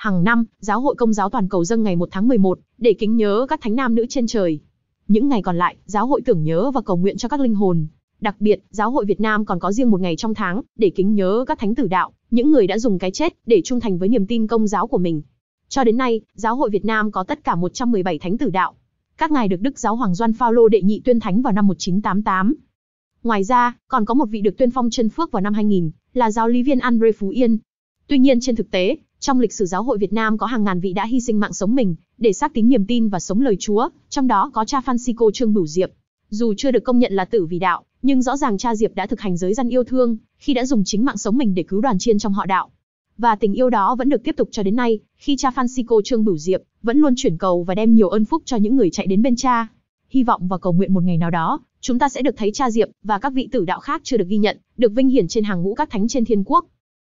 hàng năm, Giáo hội Công giáo toàn cầu dâng ngày 1 tháng 11 để kính nhớ các thánh nam nữ trên trời. Những ngày còn lại, giáo hội tưởng nhớ và cầu nguyện cho các linh hồn. Đặc biệt, giáo hội Việt Nam còn có riêng một ngày trong tháng để kính nhớ các thánh tử đạo, những người đã dùng cái chết để trung thành với niềm tin công giáo của mình. Cho đến nay, giáo hội Việt Nam có tất cả 117 thánh tử đạo. Các ngài được Đức Giáo Hoàng Doan Phaolô đệ nhị tuyên thánh vào năm 1988. Ngoài ra, còn có một vị được tuyên phong chân phước vào năm 2000, là giáo lý viên Andre Phú Yên. Tuy nhiên trên thực tế, trong lịch sử giáo hội Việt Nam có hàng ngàn vị đã hy sinh mạng sống mình để xác tín niềm tin và sống lời Chúa, trong đó có cha Francisco Trương Bửu Diệp. Dù chưa được công nhận là tử vì đạo, nhưng rõ ràng cha Diệp đã thực hành giới dân yêu thương khi đã dùng chính mạng sống mình để cứu đoàn chiên trong họ đạo. Và tình yêu đó vẫn được tiếp tục cho đến nay, khi cha Francisco Trương Bửu Diệp vẫn luôn chuyển cầu và đem nhiều ơn phúc cho những người chạy đến bên cha. Hy vọng và cầu nguyện một ngày nào đó, chúng ta sẽ được thấy cha Diệp và các vị tử đạo khác chưa được ghi nhận, được vinh hiển trên hàng ngũ các thánh trên thiên quốc.